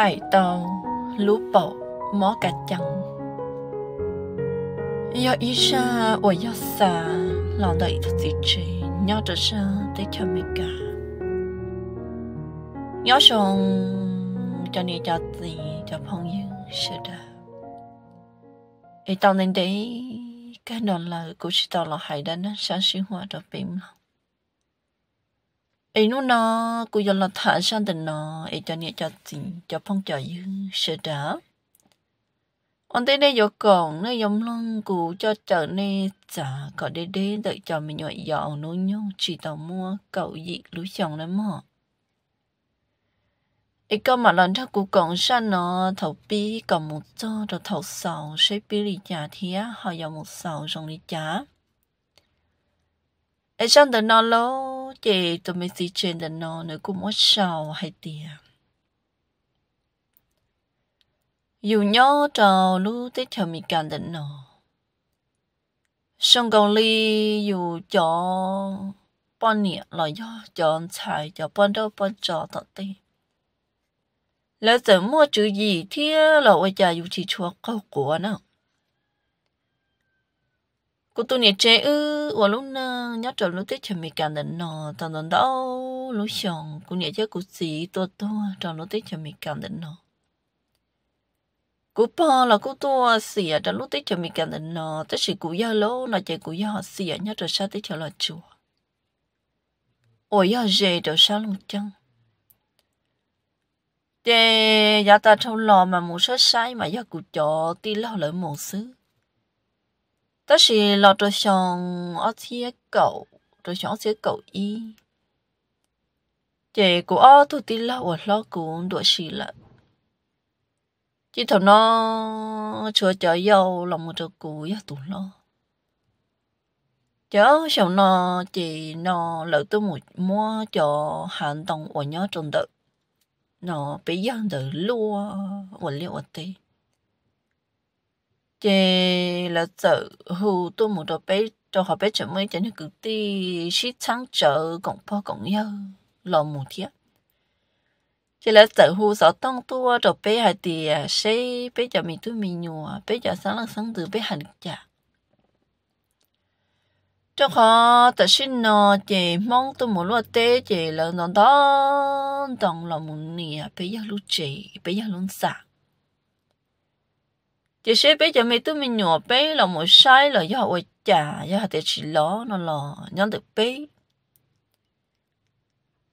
ai tao lú bảo mó cả chẳng 要一下我要撒老的一头几只尿着上得条没干要上叫你叫自己叫朋友是的一到那得看到了估计到了海的呢伤心话都冰了 ấy nó nó cô giờ là thả sang từ nó ấy cho nhẹ cho tình cho phong cho dư sợ đó anh thấy đây giờ còn nó giống luôn cụ cho chợ nè trả có đê đê đợi cho mình nhọ dọ nó nhau chỉ tao mua cậu dị lúa chồng lắm họ ấy có mà lần trước cụ còn sang nó thầu bi còn một cho rồi thầu sầu sẽ bi đi trả thía họ dọ một sầu rồi đi trả ấy sang từ nó luôn chị tụi mình chỉ chuyển đến nó nữa cũng mất sầu hay tiền dù nhớ trò lu tới chờ mình cảm đến nó xong còn ly dù cho bọn nhẹ là do chọn xài cho bọn đâu bọn trò thật tê lỡ giờ mua chữ gì thì là ôi cha dù chỉ chua câu của nó cô tu nhẹ chế ư và lúc nè ờ, nhớ trở lúc tết chuẩn bị cả đến nọ tao tao đâu lúc xong cô nhẹ chế cô gì to to trong lúc tết chuẩn bị cả đến nọ cô pa là cô to xỉa à, trong lúc tết chuẩn bị cả đến nọ tết chỉ cô ya lô là chạy cô ya xỉa nhớ trở sao tết trở là chùa ôi ya dễ trở sao luôn chăng để giờ ta trong lò mà muốn sơ sai mà giờ cô cho tí lo lỡ một xứ 但是老着想我些狗，着想些狗衣。chị của ở tụi tí là ở lo cũng đuổi xì là chị thằng nó chưa chờ dâu lòng một trâu cũ ya tụi nó chớ sau nó chị nó lỡ tôi một mua cho hàng tông ở nhớ trong tự nó bị dân tự lúa ở liệu ở tây chế là tự hù tôi muốn đồ bé cho họ bé chuẩn mới cho nên cứ đi xí sáng chợ còn po còn nhau lò mù thiệt chế là tự hù sợ tông tua đồ bé hay thì sẽ bé cho mình tôi mình nhùa bé cho sáng lần sáng từ bé hành chả cho họ tự xin nó chế mong tôi muốn lo tê chế là nó đó đồng lòng mù nè bé giờ lúc chế bé giờ luôn sạc chỉ sẽ bây giờ mình tụi mình nhỏ bé là một sai là do họ trả do họ để chỉ nó lò nhón được bé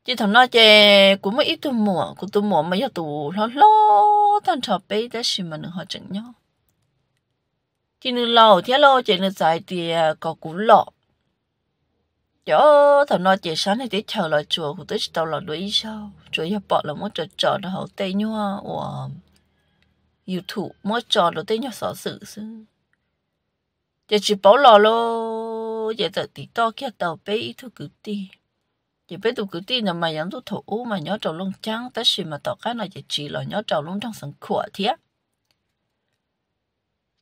chỉ thằng nó chè cũng mấy ít tụi mùa của tụi mùa mấy giờ nó ló thằng trò bé đã xì mà nó họ chừng nhau chỉ nó lò thế lò chỉ nó giải thì có cú lọ chỗ thằng nó chỉ sáng này tới chờ là chùa của tới tao là đuổi sao chùa giờ bỏ là muốn chờ chờ nó hậu tây nhau wow yêu thủ mỗi trò nó tới nhỏ sợ sự sư giờ chỉ bảo lò lô giờ giờ tí to kia tàu bé ít thu cử ti giờ bé thu cử ti là mà nhắm thu thủ u mà nhỏ trầu lông trắng tới xì mà tàu cá là giờ chỉ là nhỏ trầu lông trong sân khủa thiệt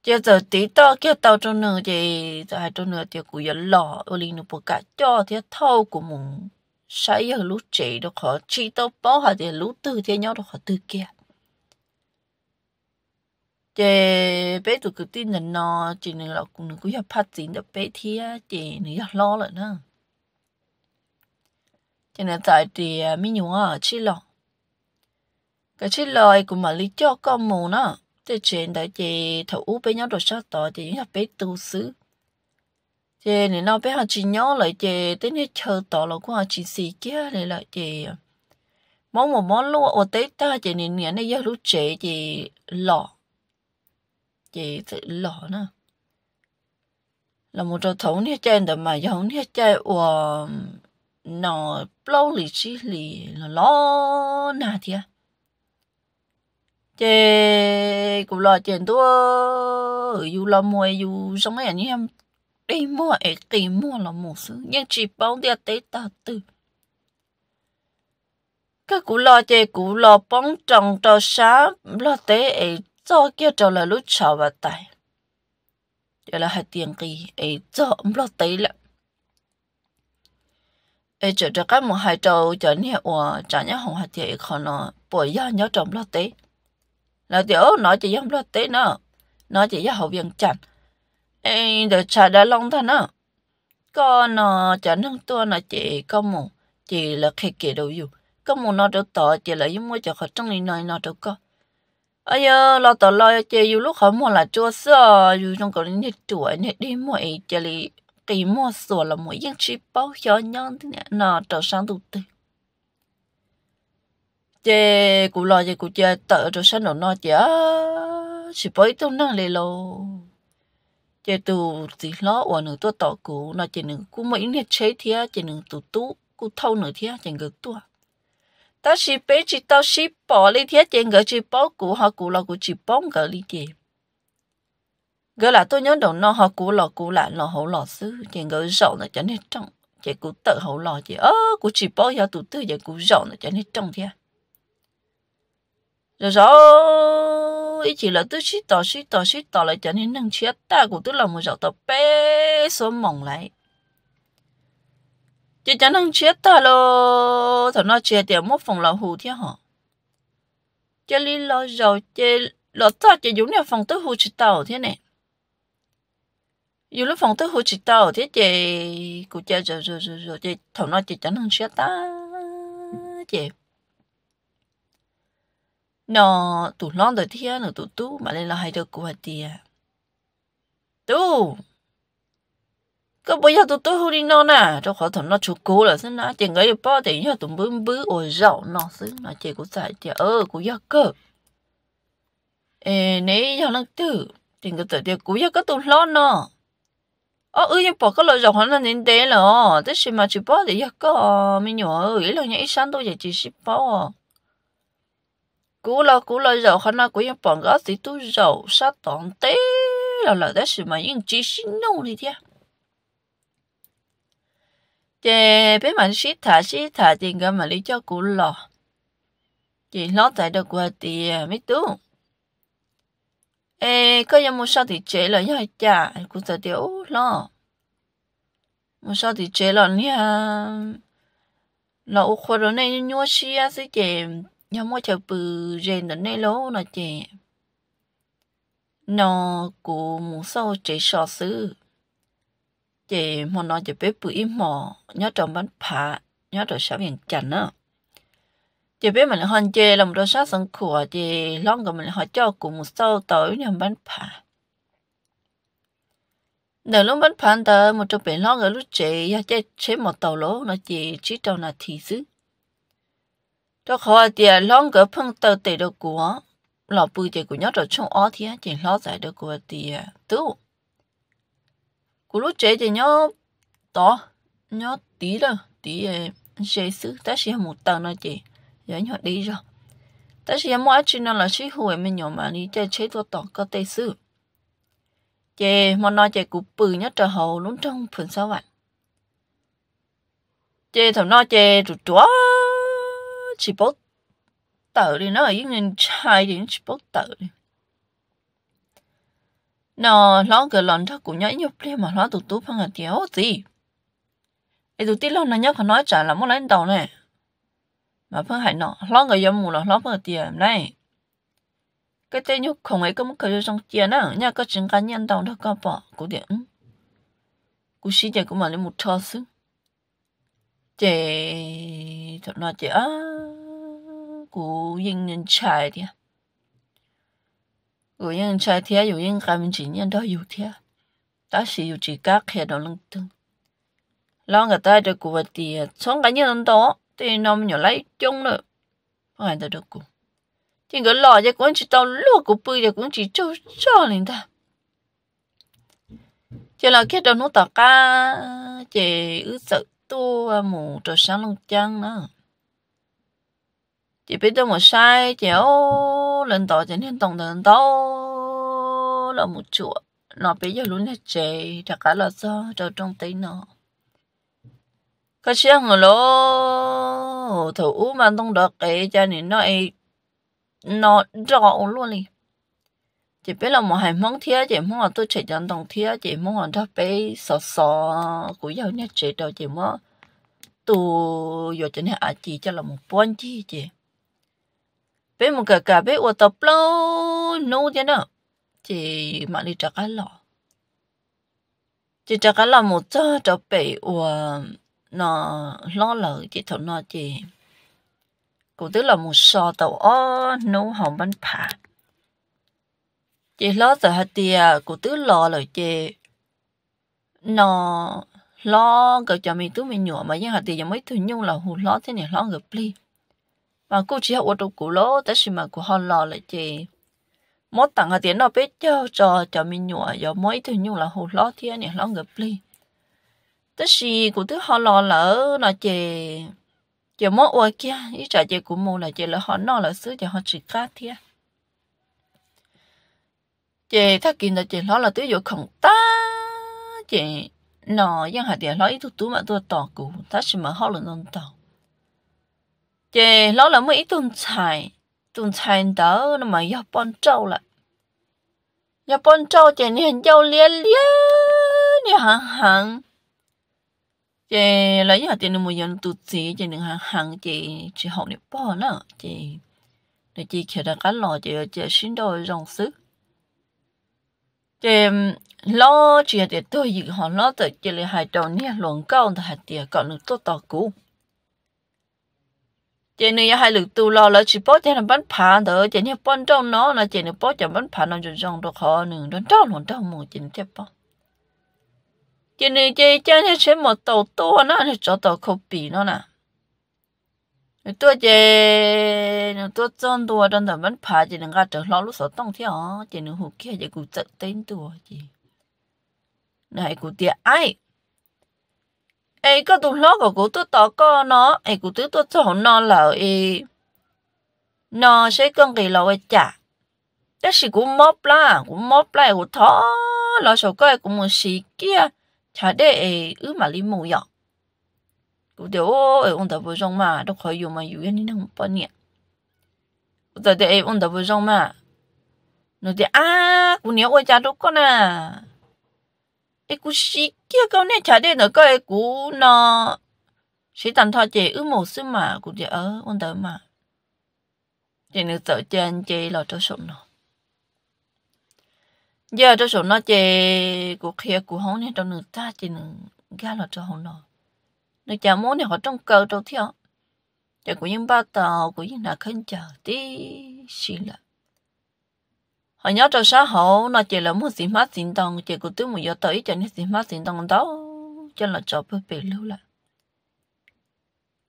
giờ giờ tí to kia tàu trong nửa thì giờ hai trong nửa thì cũng giờ lò ô linh nó bộ cả cho thì thâu của mùng sai giờ lúc chị nó khó chị tao bỏ họ thì lúc từ thì nhau nó khó từ kia chị bé tụi cứ tin là nó chị nữa là cũng nữa cũng học phát triển được bé thì chị nữa lo rồi nữa cho nên tại thì à, mi nhung ở chị lo cái chị lo cũng mà lý cho con mù nó thế chuyện tại chị thầu u bé nhau đồ sao tỏ chị học bé tu sứ chị nên nó bé học chị nhỏ lại chị tới nơi chờ tỏ là cũng học chị xì kia này là chị món một món luôn ở tết ta chị nên nhà này giờ lúc chị chị lo chị tự lỏ nữa là một trò thống thiết trên đời mà giống thiết chơi của nó lâu lì chi lì là lo nà thia chị cũng lo chuyện tua dù lo mua dù sống ấy như em đi mua ấy kỳ mua là một thứ nhưng chỉ bao tiền tế ta từ các cụ lo chê cụ lo bóng trồng cho sáng lo tế ấy 做叫做了路桥吧带，原来还点个哎做唔落地了。ai chờ cho cái một hai trâu chờ nhẹ hòa trả nhá hồng hạt thì còn nó bồi ra nhớ trồng lo tế là tiểu nó chỉ dám lo tế nữa nó chỉ ra hậu viện ai được trả đã long thân nữa con nó trả nâng tua nó chỉ có một chỉ là khi kể đầu dù có một nó được tỏ chỉ là những mua cho họ trong này nói nó giờ, chơi, 哎呀，老早老姐有 lúc họ mua là chua sợ, dù trong cái này chuối này đi mua ấy chỉ là cái mua sữa là mua những chi bao cho nhỏ thế này nó trở sang tụt tụt. chơi cụ lo chị cụ chơi tớ trở sang nó nó chị á, chỉ bấy tao năng lì lô. chơi tụ gì lo ở nửa tôi tỏ cụ, nó chỉ nửa cụ mấy này chế thia, chơi nửa tụ tụ, cụ thâu nửa thia, chơi ngược tụ biết chỉ 但是别只到是包里天见个只包古和古老古只帮个里天。个 là tôi nhớ đồng nó họ cũ lò cũ là lò hậu lò sư chỉ người rộng là cho nên trong chỉ cũ tự hậu lò chỉ ơ cũ chỉ bỏ ra tụ tư giờ cũ rộng là cho nên trong thiệt, rồi rồi ý chỉ là tôi suy tỏ suy tỏ suy tỏ lại cho nên nâng chiếc ta của tôi là một dạo tỏ bé số mỏng lại chỉ chẳng năng chết ta lo thằng nó chết thì mất phòng lão hù thế hả chỉ lý lo rồi chỉ lo ta chỉ dùng nhà phòng tới hù chỉ tàu thế này dù lúc phòng tới hù chỉ tàu thế chị cụ cha thằng nó chị chẳng năng chết ta chị nó tụi nó rồi thế nữa tụi tú mà lên là hai đứa của chị à cái bây giờ tụi tôi hôn nè cho khỏi thằng nó chụp cố là xin nó chỉ nghĩ bao tiền cho tụi bướng bứ ôi rậu nó xứ nó chỉ cũng xài chỉ ơ cũng giờ cơ ê nấy giờ nó tử tiền cái tụi tiền cũng giờ cái tụi lo nó ờ ư nhưng bỏ cái lời rộng hắn là nên thế là thế gì mà chỉ bao thì giờ cơ mình nhỏ ơi là nhà ít sáng tôi giờ chỉ ship bao à cú lo cú lo rậu hắn là cú cái gì tôi rậu sát tỏng là là thế gì mà những chỉ xin đâu đi chị biết mình xí thả xí thả tiền cái mà lấy cho cụ lò chị lót tại được qua thì mới tú ê có giờ một sao thì chế là nhảy chả cụ sợ tiểu lò một sao thì chế là nha lo ô khoa rồi này nhua xí xia sẽ chị nhà mua chợ bự rèn đến nay lố là chị nó cụ muốn sao chế sợ xứ chị muốn nói chỉ biết bự im mò nhớ trong bánh phá nhớ trong sáu miền chảnh nữa chị biết mình hoàn chê là một đôi sáu sân của chị long của mình họ cho cùng một sâu tới nhầm bánh phá nếu lúc bánh phá tờ một trong biển long ở lúc chị ya chê chế một tàu lỗ nó chị chỉ trong là thị xứ cho khó chị long của phân tờ tệ đồ của lọ bự chị của nhớ trong chung ó thì chị à, lo giải được của chị tứ 古路姐姐 nhau to nhau tí đâu tí dễ xứ ta sẽ một tầng nó chị giờ dạ, nhau đi rồi ta sẽ mua chỉ nó là chỉ hồi mình nhỏ mà đi chơi chơi tôi tỏ có tây xứ chị mà nói chị cũng bự nhất trở hậu luôn trong phần sau vậy chị thằng nó chị rồi chúa chỉ bốc tờ đi nó ở người trai thì chỉ bốc tờ đi nó lão cái lần chắc cũng nhớ nhục liền mà nó tụt tụt phăng ở tiếu gì ấy tụt tít lão nó nhóc còn nói trả là muốn lấy đầu này mà phăng hại nó lão người giống mù là lo phăng tiếu này cái tên nhóc không ấy cũng cái trong tiền á nhà có chứng cá nhân đầu nó có bỏ của điện của sĩ chạy cũng mà lấy một thao xứ trẻ thật là chạy của dân nhân trai đi à 有用拆贴，有用干净，人都有贴，但是有自家看到冷灯。lão người ta được cụ thì xong cái nhân đó thì nó mình nhớ lấy nữa không ai được cụ thì cái lò thì cũng chỉ tao lúc cụ bơi thì cũng chỉ cho cho lên ta là khi đó nó tao cả chỉ ứ mù cho sáng lông trăng nữa chỉ biết đâu một sai chéo lần đó đến hiện tổng lần đó là một chuột nó bây giờ luôn là chè thật cả là do cho trong tay nó có xe người lô thủ u mà không được cái cho nên nó ấy nó rõ luôn đi chỉ biết là một hai món thía chỉ món là tôi chạy chân đồng thía chỉ món là đó bây sò sò của giàu nhất chị đâu chỉ món tu vô cho nên à chị cho là một bốn chi chị bé một cả cả bé ô tập lâu nô thế nào chị mà đi trả cái lọ chị trả cái lọ một cho cho bé ô nó lo lợ chị thọ nó chị cũng tức là một sò tàu ó nấu hồng bánh phà chị lo sợ hạt tìa cũng tức lo lời chị nó lo cái cho mình tú mình nhựa mà nhưng hạt tìa mới thường nhung là hù lo thế này lo người pli mà ờ, cô chỉ học ô tô cũ lỗ tới khi mà cô học lò lại chị mỗi tặng ở tiền nó biết cho cho cho mình nhụa giờ mỗi thứ nhung là hồ lo thiên này lo ngập ly tới khi cô thứ học lò lỡ nó chị giờ mỗi ô kia ý trả chị cũng mua là chị là họ nó là xứ cho họ chỉ cá thiên chị thắc kỳ là chị nó là tiêu dụ không ta chị nó dân hạt tiền nó ít thu tú mà tôi tỏ cụ ta chỉ mà họ lên non tỏ chị lỡ là mấy tuần chạy tuần chạy đó nó mà yêu bọn trâu lại yêu bọn trâu chị nhìn dâu lia lia nia hằng hằng chị lấy nhà tiền một dân tụt gì chị đừng hằng hằng chị chỉ học được bỏ nữa chị để chị kia đã cá lò chị chị xin đôi rong sức chị lo chị để tôi dự họ lo tới chị lại hai đầu nia luồng cao thì hai tiền còn được tốt to cũ chị này hai lực tu lo là chỉ bớt chị nó bắn phá đỡ chị này bắn trong nó là chị này bớt cho bắn phá nó rồi rong được họ nữa nó trong nó trong một chị tiếp bao chị này chị cho nó sẽ một tàu to nó nó cho tàu khổ bì nó nè tôi chị nó tôi chọn tôi trong tàu bắn phá chị này ra trở lo lúc sợ tông theo chị này hụt kia chị cũng giật tên tôi chị này cũng tiếc ai ai có tu nó có cũng tôi tỏ co nó ai cũng tôi tôi cho nó là ai nó sẽ con cái lâu ai chả đó là cũng mập la cũng mập la cũng thó là số cái cũng một xí kia chả để ai ư mà linh mù dọc cũng đều ai ông ta vừa rong mà đâu khỏi dùng mà dùng cái này không bao nhiêu giờ để ai ông ta vừa rong mà nó thì à cũng nhớ ai chả đâu có nè 一股西，今个呢吃的那个一股呢，谁当他这有毛事嘛？估计呃，问得嘛，这你走见这老多什么？giờ tôi số nó chê của kia của hông này trong nửa ta chỉ nửa ga là cho hông nó nửa chả muốn này họ trong cờ đâu theo chả của những ba tàu của những nhà khăn chờ tí xì lại ở nhớ trong xã hội nó chỉ là một sinh mát sinh động chỉ có thứ một giờ tới cho nên sinh mát sinh động đó cho là cho bê bê lưu lại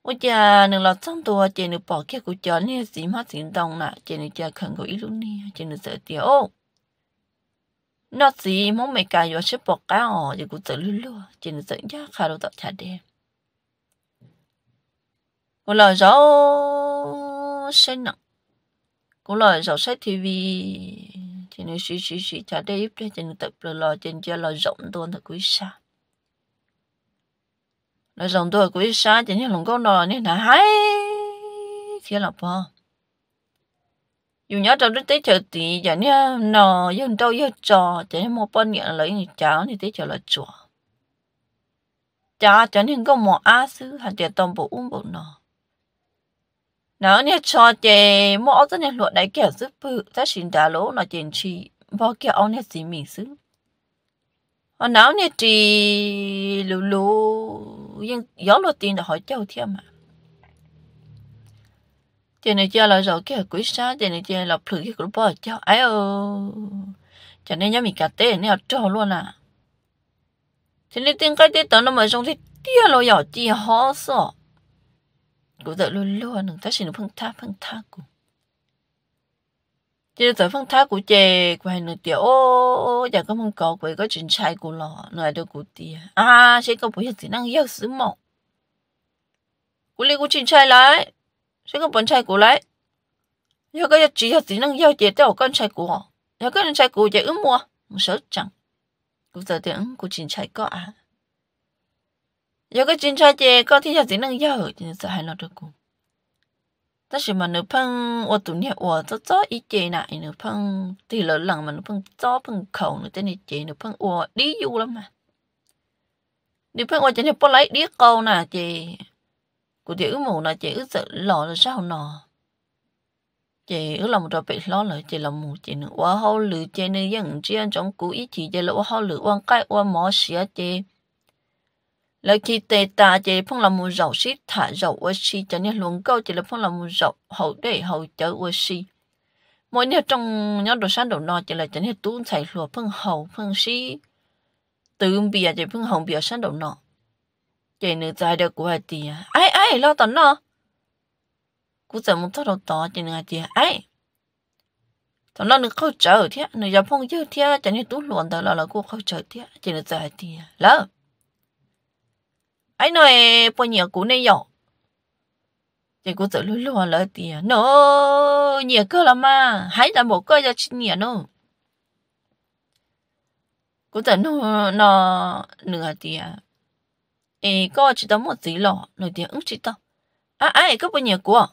ôi cha nửa là trong tua chỉ nửa bỏ kia của cho nên sinh mát sinh động nè chỉ nửa cha khẩn của ý lúc nè chỉ nửa sợ tiêu nó gì muốn mày cài vào sẽ bỏ cá ở chỉ cũng tự lưu lưu chỉ nửa sợ giá khá đâu tạo trả đen cô lời rõ sẽ nặng cô lời rõ sẽ thì chỉ nếu suy suy suy trả đi cho trên tập là lo trên cho lo rộng tuôn thật quý sa lo rộng tuôn quý sa chỉ nếu lòng con nò nên là hay khi là bò vâng. dù nhớ trong đức tế chờ tí giờ nhớ nò dân đâu dân trò chỉ một bên nghĩa lấy người cháu thì tế chờ là chùa cha cho nên có một á sư hạt trẻ tôm bộ uống bộ nò nó nè cho chị mỏ rất nè luận đấy kiểu giúp bự ta xin đá lỗ nó chèn chi bao kiểu ông nè gì mình xứ họ nó nè chị lù lù nhưng gió lô tiền là hỏi châu thiêm mà chị này chơi là giàu kiểu quý sa chị này chơi là phử cái của bò châu ấy ơ cho nên nhớ mình cả tê nè cho luôn à chị này tiếng cái tê tớ nó mới xong thì tia lô nhỏ chị họ sợ luôn 구다룰루와는 다시는 펑타 펑타고 chứ tới phân thác của chè của hai nửa tiểu, ô giờ có mong cầu với có chuyện trai của lò nửa đôi của tiệt à sẽ có bây giờ thì năng yêu sứ mộng của liên của chuyện trai lại sẽ có bọn trai của lại giờ có giờ chỉ giờ thì năng yêu chè tao con trai của giờ có con trai của chè ướm mua sợ chẳng của giờ thì ứng của chuyện trai có à 有个警察姐搞天下只能要，真是还老得过。但是嘛，你碰我昨天我早早一节呢，你碰第六人嘛，你碰早碰口，你真你姐你碰我理由了嘛？你碰我真天不来理狗呢姐，cụ thể ước mù là chị ước sợ lò là sao nọ chị ước lòng rồi bị lo là chị lòng mù chị nữa quá hao lử chị nữa dân chị ăn trong ý chị chị lỡ hao lử quan cái mỏ xía chị khi ta chỉ chỉ là là phong phong một một thả cho nên hậu hậu แล้วคีเตตาเจพงละมูเราสิถาเราว่าสิจะเนี่ยหลวงเก้าเจละพงละมูเราเขาได้เขาเจอว่าสิ mỗi nhà trong nhớ đồ sáng đồ nọ chỉ là cho nên tuôn chảy lúa phong hậu phong sĩ từ bìa chỉ phong hậu bìa sáng đồ nọ chỉ nữ dài được của chị à, ai ai lo tận nọ cú giờ muốn thoát đầu tỏ chỉ nữ chị à, ai tận nọ nữ khâu trở thiệt, nữ giờ phong dư thiệt cho nên tuôn luồn tới là là cô khâu trở thiệt chỉ nữ dài thì lỡ ai nói bao nhiêu cú này rồi thì cô tự lúa lúa lỡ tiền nó nhiều cơ lắm mà hãy là một cơ cho chị nhiều nó tự nó nó nửa tiền ê cô chỉ tao một tí lọ nửa tiền ứng chỉ tao à ai có bao nhiêu của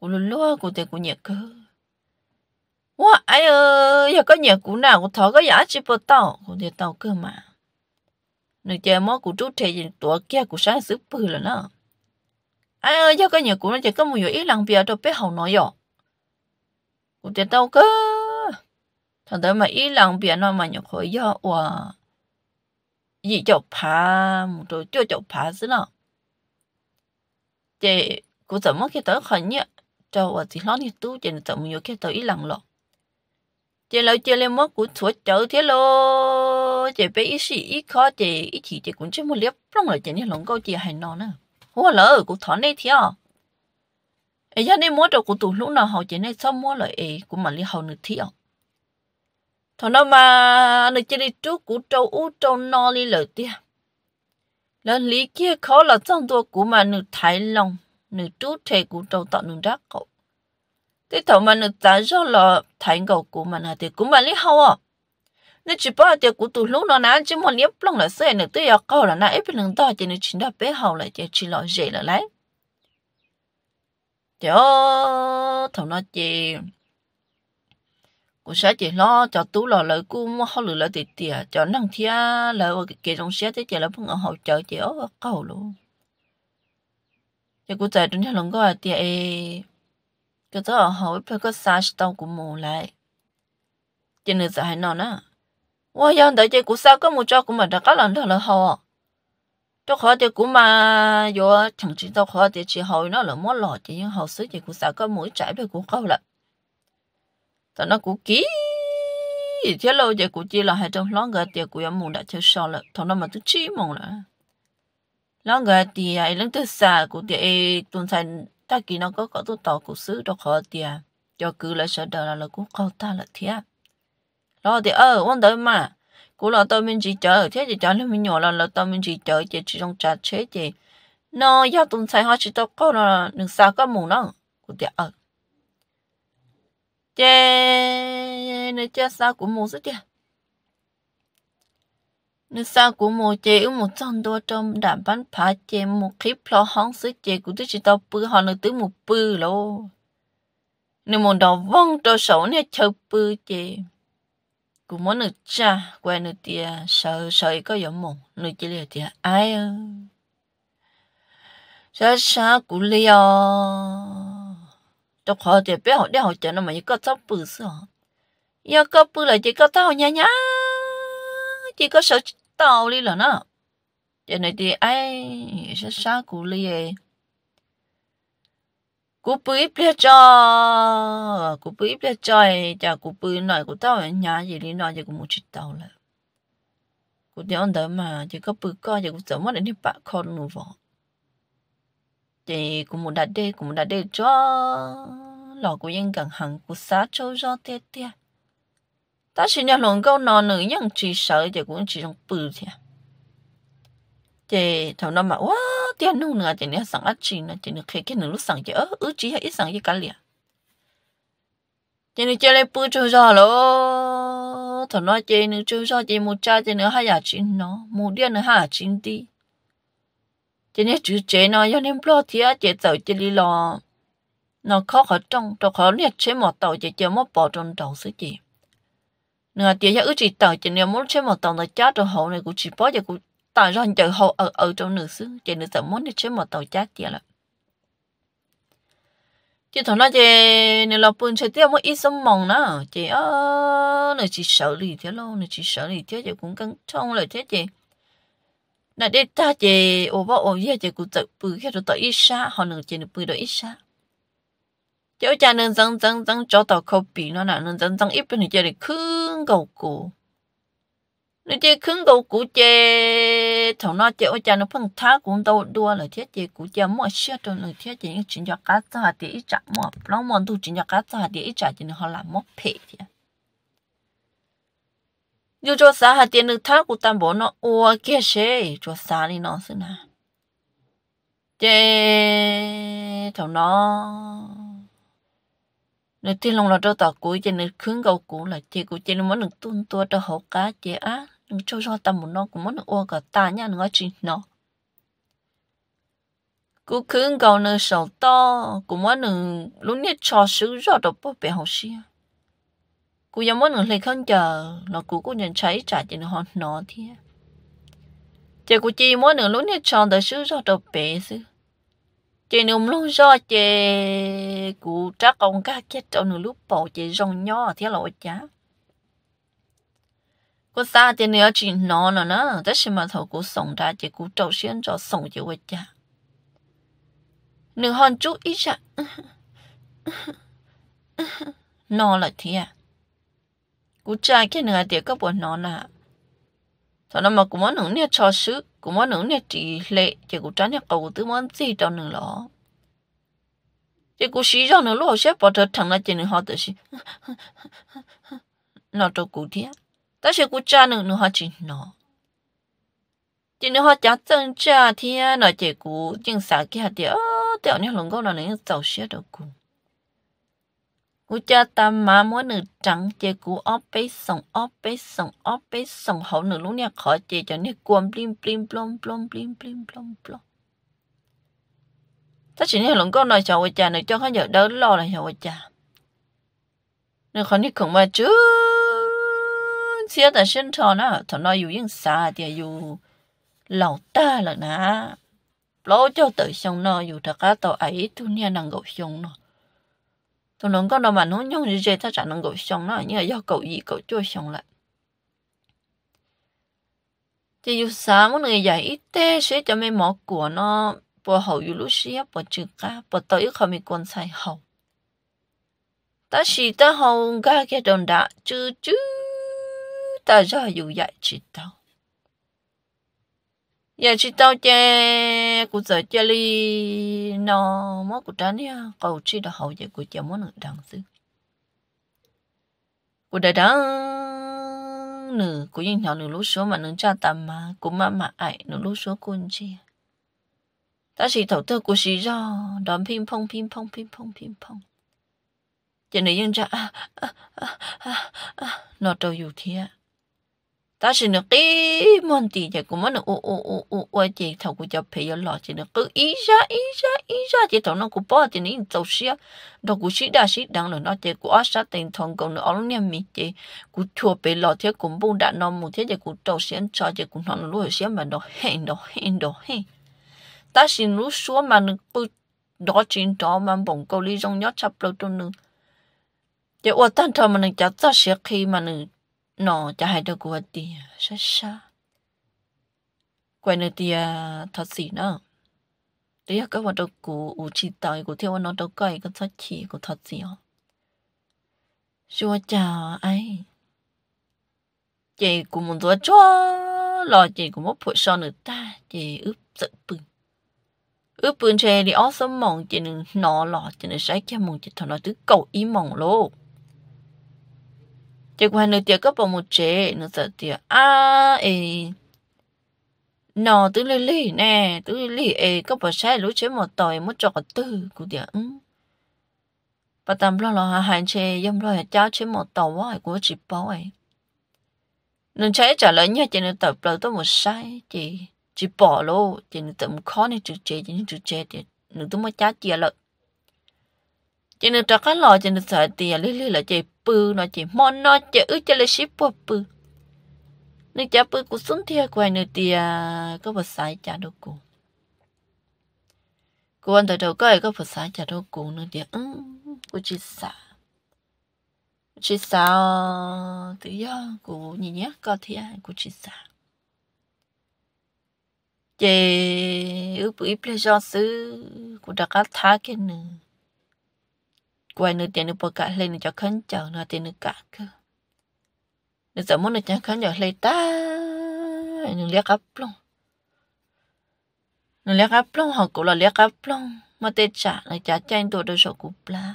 cô lúa lúa cô tự cô nhiều cơ Wow, ai ơi, giờ có nhiều cú nào của thọ có giá chỉ bao tao, của tiền tao cơ mà nếu chơi mó của chú thầy thì tụi kia của sáng sớm bự là nó ai ơi cho cái nhà của nó chỉ có một ít lần bia cho bé hầu nói rồi của tiền tao cơ thằng tới mà ít lần bia nó mà nhục khỏi do quá, gì cho phá một đồ chưa cho phá chỉ gì nào chị cũng 怎么给他看你，叫我只让你读，就是怎么又给他一两了。chị lâu chị lên mất của thuở chợ thế lo chị bé ít khó chị ít thì chị cũng chưa muốn liếp là chị nên lòng câu chị hay nó nè hoa lỡ của thọ thế à ấy giờ nên mua đồ của tụ lúc nào họ chỉ nên xong mỗi lại ấy cũng mà li hầu nữa thế à thọ nó mà nó chỉ đi trước của trâu u trâu no đi lợi tia lần lý kia khó là trong tua của mà nửa thái lòng nửa trú thể của trâu tận nửa đắc cậu thì thầu mà nó ta rõ là thành cầu của mình là thì cũng mà lý hậu à nó chỉ bảo thì của tụi nó nãy chỉ muốn nhấp lòng là xe nó tới giờ câu là nãy bên lần đó thì nó chỉ đã bé hậu lại chỉ lo dễ là lấy chớ thầu nó chỉ cũng sẽ chỉ lo cho tú lo lời cú mua họ lừa lại tiền cho năng thia lời cái kia xe thế chỉ là phong ở hậu chợ chỉ ở câu luôn thì cũng tại trong nhà lòng có à, cho phải có 그 저어 하위 벽을 사시 lại, 몰래 진짜 잘 나나 와 양다 제 구사가 못 잡고 막 sao 란다라 하와 cho đã có lần khó thì cũng mà vô chẳng chỉ tao khó thì chỉ hồi nó là mất lọ, chỉ nhưng hậu sứ chỉ cũng sao có mũi trải về cũng câu lại tao nó cũng ký thế lâu giờ cũng chỉ là hai trong lón gà tiệc cũng mù đã chơi sao là thằng nó mà tôi chỉ muốn là lón gà tiệc ấy lần thứ xa cũng tiệc ai tuần thành ta kỳ nó có có tu tàu cụ xứ đâu khó tiệt cho cứ lại sợ đời là cũng khó ta là thiệt lo thì ờ quan tới mà cụ là tôi mình chỉ chờ thế thì chẳng lên mình nhỏ là là tôi mình chỉ chờ chỉ chỉ trong trà chế chỉ nó do tuần sai họ chỉ tôi có là đừng sao có mù nó cụ thì ờ chế nơi chết sao cũng mù rất tiệt nếu sao của một chế một trăm đô trong đảm bắn phá chế một clip lo hóng sứ chế của tôi chỉ tao bự họ là tới một bự lô nếu một đầu vong cho sổ nè chờ bự chế của món nữ cha quen nữ tia sợ sợ có giống một nữ chỉ là tia ai ơi sợ sợ của liều cho họ thì biết họ để họ chờ nó mà có tóc bự sao yêu có bự là chỉ có tao nhá nhá chỉ có sợ 道理了呢。这内地哎也是啥鼓励耶？cú bưởi bia cho cú bưởi bia cho chả cú bưởi nói cú tao ở gì đi nói cho cú một chút tao là cú đi ăn đó mà chỉ có bưởi co chỉ cú sớm mất đến đi bạc con nụ vỏ chỉ cú một đặt đê cú một đặt đê cho lò cú yên gần hàng cú xá cho cho tê tê ta chỉ nhớ lòng câu nó nữ nhân chỉ sợ chỉ cũng chỉ trong bự thế chị thằng nó mà quá tiền nung nữa chị nhớ sẵn ăn chỉ nữa chị nhớ khi cái nửa lúc sẵn chị chỉ hay ít sẵn gì cả liền chị nhớ chơi lại bự chơi ra lô thằng nó chị nhớ chơi ra chị một cha chị nhớ hai nhà chị nó một điện nữa hai chị đi chị nhớ chữ chị nó cho nên lo thế chị sợ chị đi lo nó khó khăn trong khó liệt chế một tàu chị chưa mất bỏ trong đầu xứ chị nữa tiếc cho ước chỉ tờ chỉ nếu muốn chơi một tàu là chát rồi hậu này cũng chỉ bó giờ cũng tại ra chờ hậu ở ở trong nửa xứ chỉ nửa tầng muốn đi chơi một tàu chát tiếc là chỉ thằng nó chị nếu là buồn chơi tiếc một ít sống mong nữa chỉ ơ nửa chỉ sợ lì thế lâu nửa chỉ sợ lì thế giờ cũng căng trong lời thế chị nãy đây ta chị ô bao ô gì chị cũng tự bự hết rồi tự ít xa họ nửa chị nửa bự rồi ít xa cháu cha nên dân dân dân cho tàu không bị nó nè nên dân dân ít bên này chơi để khứng cầu cụ nó chơi khứng cầu cụ chơi thằng nó chơi ôi cha nó phân thá cũng đâu đua là thiết chơi cụ chơi mua xe cho nó, thiết chơi những chuyện cho cá ra thì ít chặt mua, nó mòn tu chuyện cho cá ra thì ít chặt thì họ làm mất phe chứ Như cho xã hạt tiền được thác của tam bố nó ua kia xe cho xã đi nó xin à, chơi thằng nó nếu tiên lòng là cho tao cuối cho nên khuyến cầu cũ là chị của chị muốn được tuân tua cho hậu cá chị á nhưng cho cho ta muốn nó cũng muốn được ô cả ta nha nói chuyện nó cú khuyến cầu nữa sầu to cũng muốn được lúc nét cho sứ rõ đồ bố bè hậu xia cú giờ muốn được lấy khăn chờ là cú cũng nhận cháy trả cho họ nó thế chỉ của chỉ muốn được lúc nét cho tới sứ rõ được bè xưa chị nụm lúc do chị cụ trắc ông cá chết trong nụ lúc bỏ chị rong nho thế lộ chả cô xa thì nữa chị nó nó nó tất nhiên mà thầu cô sống ra chị cụ trâu xuyên cho sống chị quay chả nửa hòn chú ý chả nó là thế à cụ cha cái nữa thì có buồn nó nè thằng nào mà cũng muốn nữa cho sứ cũng món nướng này chỉ lệ chỉ cũng tránh nhà cầu tứ món gì cho nữa lọ chỉ cũng xí cho nữa lúc xếp bỏ thật thằng là chỉ nữa họ tự xí nó cho cụ thiệt ta sẽ cụ cha nữa nữa họ chỉ nó chỉ nữa họ chả chân cha thiệt nó chỉ cụ chừng xả kia thiệt ờ tiểu nhà lồng câu nó nên giàu xếp được cùng กูจะตามมามัวหนึ่งจังเจกูออฟไปส่งออฟไปส่งออฟไปส่งเขาหนึ่งลูกเนี่ยขอเจจะเนี่ยกวมปลิ้มปลิ้มปลอมปลอมปลิ้มปลิ้มปลอมปลอมถ้าฉันเนี่ยหลงก็หน่อยชาวจาหนึ่งเจ้าเขาอยากเดินรอเลยชาวจาหนึ่งคนนี้ของมาจื้อเสียแต่เส้นทอนะทำนอยอยู่ยิ่งซาเดียอยู่เหล่าตาเลยนะเราเจ้าเต๋อชงนออยู่ถ้าก้าต่อไอ้ทุเนี่ยนางกบชงเนาะ同侬讲到嘛，侬用日节它才能够上啦，因为要够一够就上了。这有啥么那个呀？一带谁就没毛过呢？不好有路是也不知噶，不到一口没棺材好。但是到后家给懂得，就就大家有也知道。giờ chỉ tao chơi cụ giờ chơi đi nó mó cụ trán nha cầu chỉ đã hậu giờ của chơi món nữa đằng xứ của đã đó nữ của những nhỏ nữ lúc số mà nữ cha tâm mà cụ mà mà ai nữ lúc số quân chi ta chỉ thấu tư của chỉ do đón ping pong ping pong ping pong ping pong giờ nữ yên cha nó trâu dù thiệt 但是呢，给问题呢，我们呢，我我我我我这头骨叫培养老子呢，个一下一下一下这头那个包子呢，走些，那个西大西当了那这个二十等同工的二六年米这，个土培老子公布的那么这这个走先查这个那路先嘛，都黑都黑都黑，但是如说嘛，不 đó chính đó mà bổng câu lý dòng nhót chập lâu tôi nữa, để ở tan thầm mà nè, chắc ta sẽ khi mà nè nó chả hay đâu của tì xa xa quay nữa tì thật xỉ nữa đấy có các bạn đâu của u chỉ tới của theo nó đâu cày cái thật chỉ của thật xỉ không xua chào ai chị cũng muốn tôi cho lo chị cũng muốn phụ sau nữa ta chị ướp giận bừng ướp bừng chè thì ó sớm mong chị nó lọ chị nó sẽ cho mong chị thằng nó cứ cầu ý mong luôn 结果你爹个保姆姐，你咋爹啊？诶，nó tự lì lì nè, tự lì lì ấy có bà sai lũ chế một tòi một trò tư của địa ứng. Bà tạm lo lo hà chế dâm lo hà cháu chế một tàu vói của chị bó ấy. Nên cháy trả lời nhé, chị nên tập lời tôi một sai, chị chị bỏ lô, chị nên tầm khó nên chị chế, nên chị chế, chị nên tôi mới cháu chia chỉ nên cho cái lò chỉ nên sợ tiền lì lì là chỉ bự nó chỉ mòn nó chỉ ứ chỉ là ship bự bự nên chả bự cũng xuống thiệt quay nữa tiền có vật sai chả đâu cũng cô anh đầu cái có vật sai chả đâu cũng nữa tiền ừ cô chỉ xả chỉ xả ờ, tự do cô nhìn nhé có thiệt cô chỉ xả chị ước bữa pleasure sư cô đã cắt thá cái nữa quay nữa tiền nữa bỏ cả lên nữa cho khấn chờ nữa tiền nữa cả cứ nữa giờ muốn nữa cho khấn chờ lên ta nữa liếc áp luôn nữa liếc áp luôn họ cũng là liếc áp luôn mà tê trả nữa trả tranh tôi đâu sợ cũng là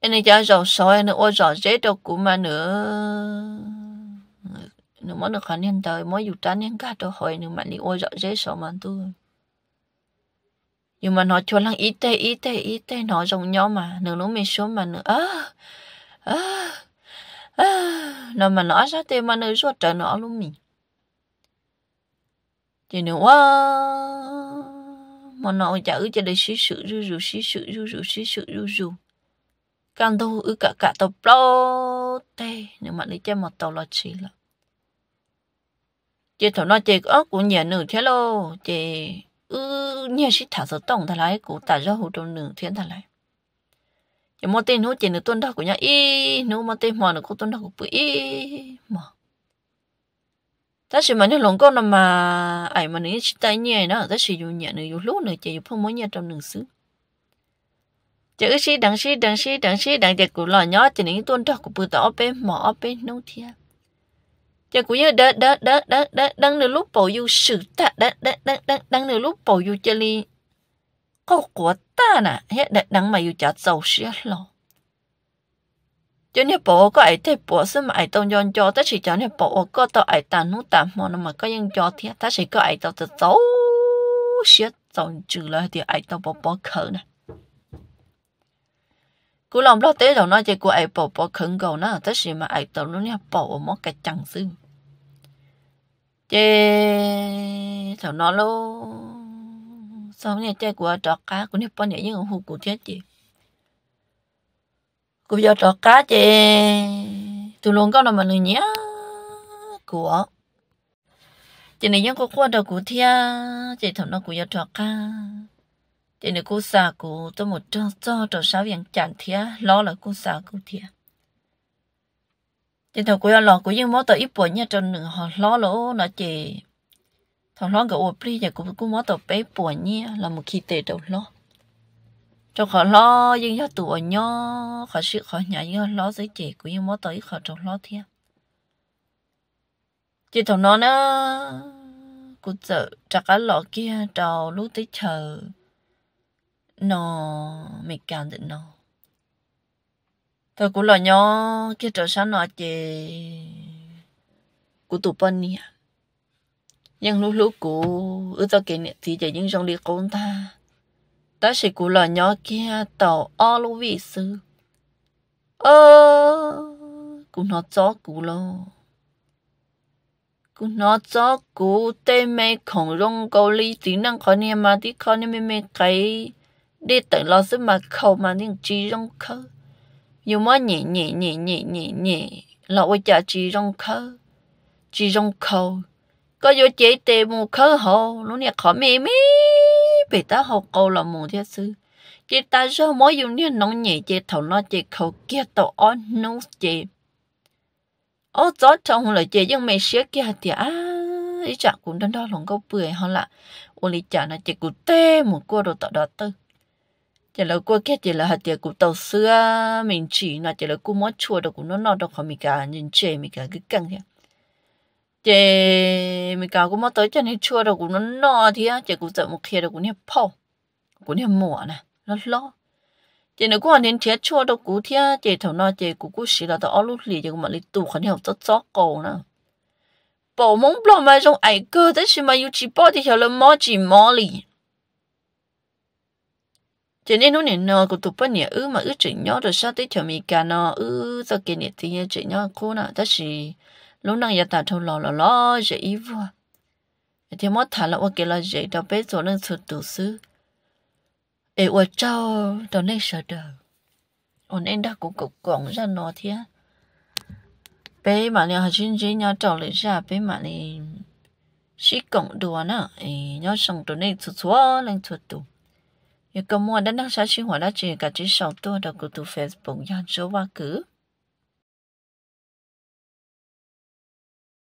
anh này trả giàu soi anh nữa ôi giàu dễ đâu cũng mà nữa nữa muốn được khả nhân tới muốn dù tránh nhân cả đâu hỏi nữa mà đi ôi giàu dễ sợ mà tôi nhưng mà nó cho lăng ít tê ít tê ít tê nó giống nhau mà nửa lúc mình xuống mà nửa à, à, à. nó mà nó ra tê mà nửa ruột trở nó luôn mình chỉ nửa quá mà nó chả ư chả để xí sự rú rú xí sự rú rú xí sự rú rú càng đâu ư cả cả tàu plo tê nếu mà lấy chơi một tàu là chỉ là chị thằng nói chị ớt của nhà nửa thế lô chị ừ nhà sĩ thảo sở tổng thà lại cụ tả hồ trong nửa thiên thà lại chỉ một tên hỗ tiền được tuân của nhà y nếu mà tên mòn được của bự y mà ta chỉ mà nhớ lòng con mà ấy mà nếu chỉ tay nhẹ nó ta chỉ dùng nhẹ nữa dùng lúc nữa chỉ dùng phong mỗi nhà trong nửa xứ chỉ ước sĩ đằng sĩ đằng sĩ đằng sĩ đằng chỉ của lò nhỏ chỉ nên tuân đạo của bự tỏ bên mỏ bên nấu thiệt จะกูยังเดดเดดเดดเดดเดดังเนื้อลูกปอยู่สื่อตาดังดังดังดังดังเนื้อลูกปอยู่เจลีก็กลัวตาน่ะเฮ็ดเดดังมาอยู่จัดเจ้าเสียหรอจนเนี่ยปอก็ไอ้เทปอซึ่งไอ้ตรงยอนจอแต่สิจอนเนี่ยปอก็ต่อไอ้ตานู้ตามอนมาก็ยังจอเทียถ้าสิก็ไอ้ตัวจะเจ้าเสียเจ้าจือแล้วเดี๋ยวไอ้ตัวปอปอเขินนะ cú lòng lo tế đầu nói chơi của ai bỏ bỏ khẩn cầu nó tất nhiên mà ai tao nó nha bỏ một cái chẳng xương chế thảo nó lô sau này chế của trọ cá của nếp bao nhiêu nhưng hụt của chết chị của giờ trọ cá chế tụi luôn có nó mà người nhá của chị này những cô qua đầu của thia chị thảo nó của giờ trọ cá chị này cô xà của tôi một trò cho trò sáu vàng chản thia lo là cô xà của thia chỉ thằng cuối lò cuối nhưng mỗi tờ ít buồn nha trần nửa họ lo lỗ nó chỉ thằng lo cái ốp đi giờ cũng cũng mót tờ bé buồn nha là một khi tệ đầu lo cho họ lo nhưng cho tuổi nhỏ họ sự họ nhà nhưng lo giấy chỉ cũng nhưng mỗi tờ ít họ trồng lo thiệt chỉ thằng nó nữa cũng sợ chắc cái lọ kia trầu lúc tới chờ nó mệt cảm định nó tôi cũng lo nhỏ cái trò sáng nọ chị của tụi bên nha, nhưng lúc lúc cũ ở tao kể này thì chỉ những dòng đi con ta ta sẽ cũ lo nhỏ kia tàu o lô vị ơ cũng nó chó cũ lo cũng nó chó cũ tê mê không rong câu lý tí năng khó nè mà đi khó nè mê mê cái để tận lo sức mà khâu mà những chi rong khâu nhẹ nhẹ nhẹ nhẹ nhẹ nhẹ, chỉ chỉ có vô chế tê mù khơ hồ lúc nè khó mê mê bị ta hồ câu là mù thiết sư chỉ ta rơ mỗi dùng nè nóng nhẹ chế thầu nó chế khẩu kia tổ ó nông chế ô gió trong lời chế nhưng mày xế kia thì á ý chả cũng đơn đó lòng câu bưởi họ là ô lý chả là chế cụ tê mù cua đồ tọt đó tư chỉ là cô kia chỉ là hạt tiền cũng tàu xưa mình chỉ là chỉ là cô mót chua đâu cũng nó nó đâu không mình cả nhìn chê mình cả cái căng thế chỉ mình cả cũng mót tới cho nên chua đâu cũng nó nó thì á chỉ cũng sợ một kia đâu cũng nhẹ phô cũng nhẹ mỏ nè nó lo chỉ nếu cô nên chết chua đâu cũng thì á chỉ thầu nó chỉ cũng cũng xí là tao lúc lì chỉ cũng mà lấy tủ khẩn hiệu rất rõ cổ nè bảo mong bảo mà trong ai cơ tới xí mà yêu chỉ bảo thì hiểu là mò chỉ mò lì cho nên nó nên nó cũng tụt bao nhiêu ư mà ư chỉ nhớ rồi sao tới cho mình cả nó ư do cái này thì chỉ nhớ cô nè, ta là lúc nào giờ ta thâu lò lò lò dễ ý vua thì mất thà là ok là dễ đâu biết rồi nên sụt tụt sư để ở trâu đó nên sợ đâu, ổn nên đã cũng cục cổng ra nó thế bé mà nhà học sinh chỉ nhớ trâu lịch sử, bé mà này sĩ đồ đùa nữa nhớ xong tụi nên sụt xuống nên sụt tụt 有个么，咱那啥生活那只个只少多的，个都 Facebook 样子话个。